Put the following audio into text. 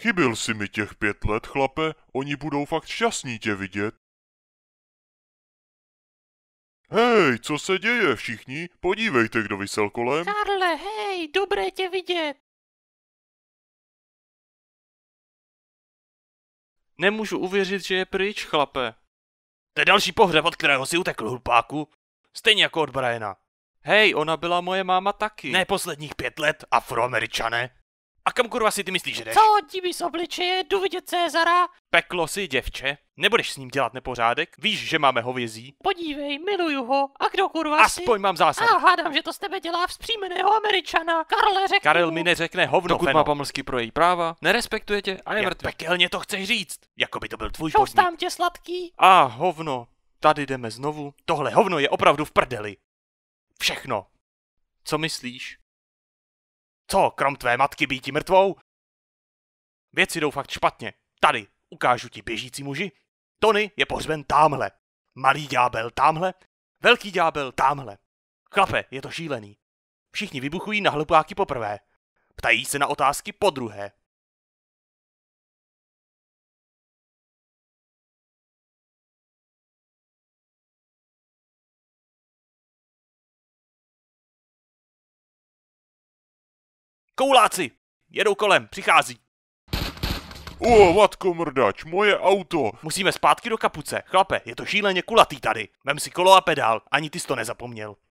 Chybil si mi těch pět let, chlape, oni budou fakt šťastní tě vidět. Hej, co se děje všichni? Podívejte, kdo vysel kolem. Karle, hej, dobré tě vidět. Nemůžu uvěřit, že je pryč, chlape. To je další pohřeb, od kterého si utekl, hlupáku. Stejně jako od Briana. Hej, ona byla moje máma taky. Ne posledních pět let, afroameričané. A kam kurva si ty myslíš, že jdeš? Co ti mi z obličeje, jdu vidět Cezara. Peklo si, děvče. Nebudeš s ním dělat nepořádek? Víš, že máme hovězí? Podívej, miluju ho. A kdo kurva Aspoň si? mám zásad. A hádám, že to s tebe dělá vzpřímeného američana. Karle řekne Karel mi neřekne hovno, Dokud feno. má pamlsky pro její práva, nerespektuje tě a je Jak mrtvý. pekelně to chceš říct. Jako by to byl tvůj podnik. tam tě sladký. A hovno, tady jdeme znovu. Tohle hovno je opravdu v prdeli. Všechno. Co myslíš? Co, krom tvé matky býti mrtvou? Věci jdou fakt špatně. Tady, ukážu ti běžící muži. Tony je pohřben tamhle. Malý ďábel tamhle. Velký ďábel tamhle. Chlape, je to šílený. Všichni vybuchují na hlupáky poprvé. Ptají se na otázky po druhé. Kouláci! Jedou kolem, přichází. O, Vatko Mrdač, moje auto! Musíme zpátky do kapuce. Chlape, je to šíleně kulatý tady. Vem si kolo a pedál, ani ty jsi to nezapomněl.